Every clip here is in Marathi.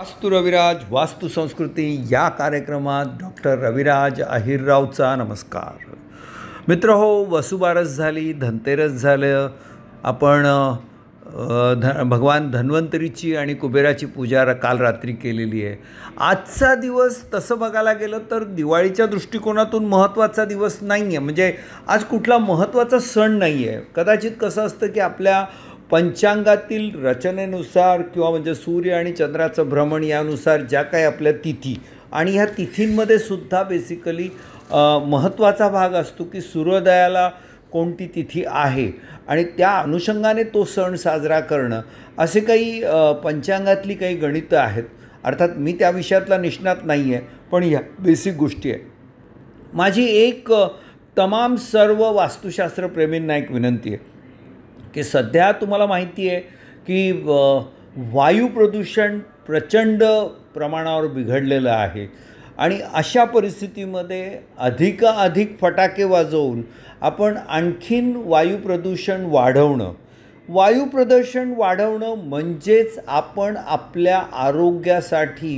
वास्तु रविराज वास्तुसंस्कृती या कार्यक्रमात डॉक्टर रविराज अहिररावचा नमस्कार मित्र हो वसुबारस झाली धनतेरस झालं आपण ध भगवान धन्वंतरीची आणि कुबेराची पूजा काल रात्री केलेली आहे आजचा दिवस तसं बघायला गेलं तर दिवाळीच्या दृष्टिकोनातून महत्त्वाचा दिवस नाही आहे म्हणजे आज कुठला महत्त्वाचा सण नाही आहे कदाचित कसं असतं की आपल्या पंचांगातील रचनेनुसार किंवा म्हणजे सूर्य आणि चंद्राचं भ्रमण यानुसार ज्या काही आपल्या तिथी आणि ह्या तिथींमध्ये सुद्धा बेसिकली महत्त्वाचा भाग असतो की सूर्योदयाला कोणती तिथी आहे आणि त्या अनुषंगाने तो सण साजरा करणं असे काही पंचांगातली काही गणितं आहेत अर्थात मी त्या विषयातला निष्णात नाही आहे पण ह्या बेसिक गोष्टी आहे माझी एक तमाम सर्व वास्तुशास्त्रप्रेमींना एक विनंती आहे की सध्या तुम्हाला माहिती आहे की वायू प्रदूषण प्रचंड प्रमाणावर बिघडलेलं आहे आणि अशा परिस्थितीमध्ये अधिकाधिक फटाके वाजवून आपण आणखीन वायू प्रदूषण वाढवणं वायू प्रदूषण वाढवणं म्हणजेच आपण आपल्या आरोग्यासाठी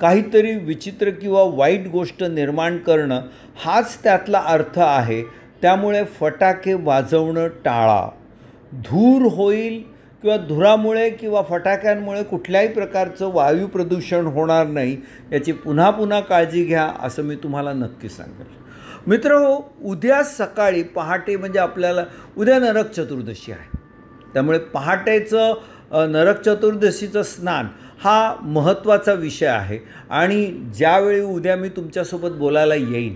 काहीतरी विचित्र किंवा वाईट गोष्ट निर्माण करणं हाच त्यातला अर्थ आहे त्यामुळे फटाके वाजवणं टाळा धूर होईल किंवा धुरामुळे किंवा फटाक्यांमुळे कुठल्याही प्रकारचं वायू प्रदूषण होणार नाही याची पुन्हा पुन्हा काळजी घ्या असं मी तुम्हाला नक्की सांगेल मित्र उद्या सकाळी पहाटे म्हणजे आपल्याला उद्या नरक चतुर्दशी आहे त्यामुळे पहाटेचं नरक चतुर्दशीचं स्नान हा महत्त्वाचा विषय आहे आणि ज्यावेळी उद्या मी तुमच्यासोबत बोलायला येईन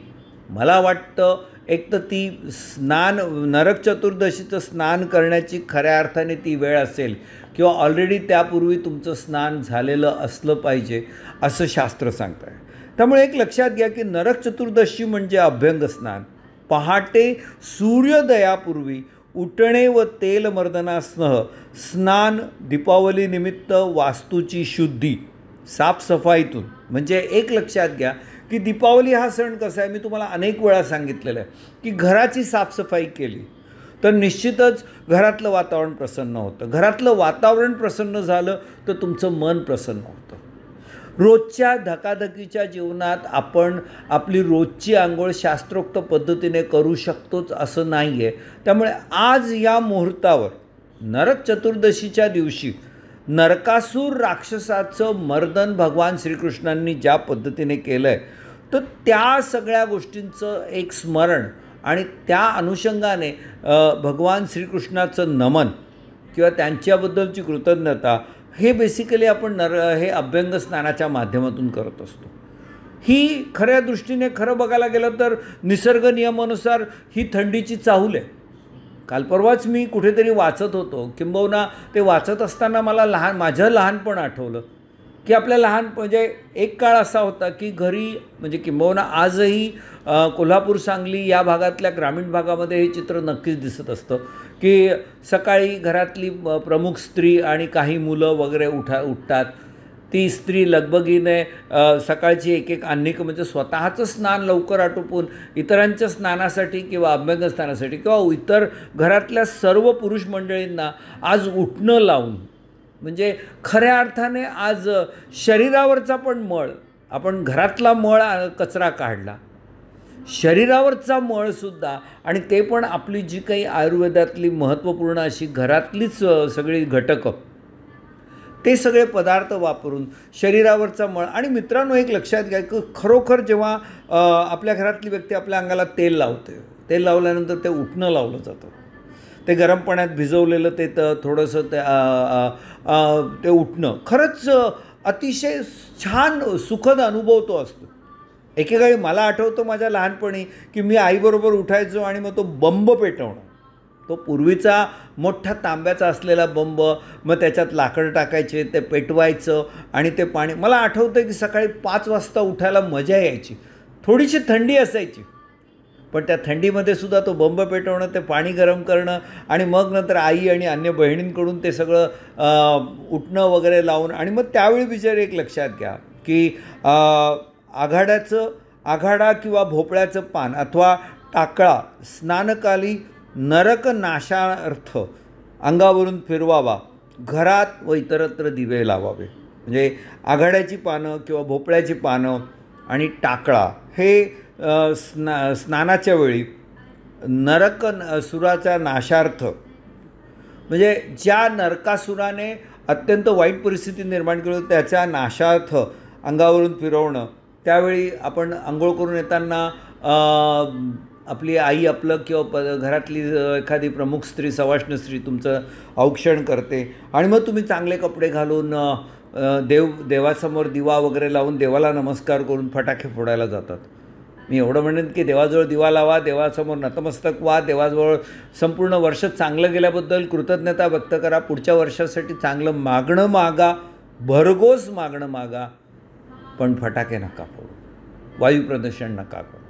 मला वाटतं एक तर ती स्नान नरक चतुर्दशीचं स्नान करण्याची खऱ्या अर्थाने ती वेळ असेल किंवा ऑलरेडी त्यापूर्वी तुमचं स्नान झालेलं असलं पाहिजे असं शास्त्र सांगत आहे त्यामुळे एक लक्षात घ्या की नरक चतुर्दशी म्हणजे अभ्यंग स्नान पहाटे सूर्योदयापूर्वी उठणे व तेलमर्दनासह स्नान दीपावलीनिमित्त वास्तूची शुद्धी साफसफाईतून म्हणजे एक लक्षात घ्या की दीपावली हा सण कसा आहे मी तुम्हाला अनेक वेळा सांगितलेलं आहे की घराची साफसफाई केली तर निश्चितच घरातलं वातावरण प्रसन्न होतं घरातलं वातावरण प्रसन्न झालं तर तुमचं मन प्रसन्न होतं रोजच्या धकाधकीच्या जीवनात आपण आपली रोजची आंघोळ शास्त्रोक्त पद्धतीने करू शकतोच असं नाही आहे त्यामुळे आज या मुहूर्तावर नरक चतुर्दशीच्या दिवशी नरकासूर राक्षसाचं मर्दन भगवान श्रीकृष्णांनी ज्या पद्धतीने केलं आहे तर त्या सगळ्या गोष्टींचं एक स्मरण आणि त्या अनुषंगाने भगवान श्रीकृष्णाचं नमन किंवा त्यांच्याबद्दलची कृतज्ञता हे बेसिकली आपण नर हे अभ्यंग स्नानाच्या माध्यमातून करत असतो ही खऱ्या दृष्टीने खरं बघायला गेलं तर निसर्ग नियमानुसार ही थंडीची चाहूल आहे काल परवाच मी कुठेतरी वाचत होतो किंबहुना ते वाचत असताना मला लहान माझं लहानपण आठवलं की आपल्या लहान म्हणजे एक काळ असा होता की घरी म्हणजे किंबहुना आजही कोल्हापूर सांगली या भागातल्या ग्रामीण भागामध्ये हे चित्र नक्कीच दिसत असतं की सकाळी घरातली प्रमुख स्त्री आणि काही मुलं वगैरे उठा उठतात ती स्त्री लगबगीने सकाळची एक एक अन्निक म्हणजे स्वतःचं स्नान लवकर आटोपून इतरांच्या स्नानासाठी किंवा अभ्यंग स्नानासाठी किंवा इतर घरातल्या सर्व पुरुष मंडळींना आज उठणं लावून म्हणजे खऱ्या अर्थाने आज शरीरावरचा पण मळ आपण घरातला मळ कचरा काढला शरीरावरचा मळसुद्धा आणि ते पण आपली जी काही आयुर्वेदातली महत्त्वपूर्ण अशी घरातलीच सगळी घटकं ते सगळे पदार्थ वापरून शरीरावरचा मळ आणि मित्रांनो एक लक्षात घ्या की खरोखर जेव्हा आपल्या घरातली व्यक्ती आपल्या अंगाला तेल लावते तेल लावल्यानंतर ते उठणं लावलं जातं ते गरम पाण्यात भिजवलेलं ते तर थोडंसं ते ते उठणं खरंच अतिशय छान सुखद अनुभव तो असतो एकेकाळी मला आठवतं माझ्या लहानपणी की मी आईबरोबर उठायचो आणि मग तो बंब पेटवणं तो पूर्वीचा मोठा तांब्याचा असलेला बंब मग त्याच्यात लाकडं टाकायचे ते पेटवायचं आणि ते पाणी मला आठवतं की सकाळी पाच वाजता उठायला मजा यायची थोडीशी थंडी असायची पण त्या थंडीमध्ये सुद्धा तो बंब पेटवणं ते पाणी गरम करणं आणि मग नंतर आई आणि अन्य बहिणींकडून ते सगळं उठणं वगैरे लावून आणि मग त्यावेळी विचार एक लक्षात घ्या की आघाड्याचं आघाडा किंवा भोपळ्याचं पान अथवा टाकळा स्नानकाली नरक नाशार्थ अंगावरून फिरवावा घरात व इतरत्र दिवे लावावे म्हणजे आघाड्याची पानं किंवा भोपळ्याची पानं आणि टाकळा हे स्ना स्नानाच्या वेळी नरक सुराचा नाशार्थ म्हणजे ज्या नरकासुराने अत्यंत वाईट परिस्थिती निर्माण केली त्याच्या नाशार्थ अंगावरून फिरवणं त्यावेळी आपण आंघोळ करून येताना आपली आई आपलं किंवा प घरातली एखादी प्रमुख स्त्री सवाष्ण स्त्री तुमचं औक्षण करते आणि मग तुम्ही चांगले कपडे घालून देव देवासमोर दिवा वगैरे लावून देवाला नमस्कार करून फटाके फोडायला जातात मी एवढं म्हणेन की देवाजवळ दिवा लावा देवासमोर नतमस्तक व्हा देवाजवळ संपूर्ण वर्ष चांगलं गेल्याबद्दल कृतज्ञता व्यक्त करा पुढच्या वर्षासाठी चांगलं मागणं मागा भरघोस मागणं मागा पण फटाके नका फोडू वायू प्रदूषण नका करू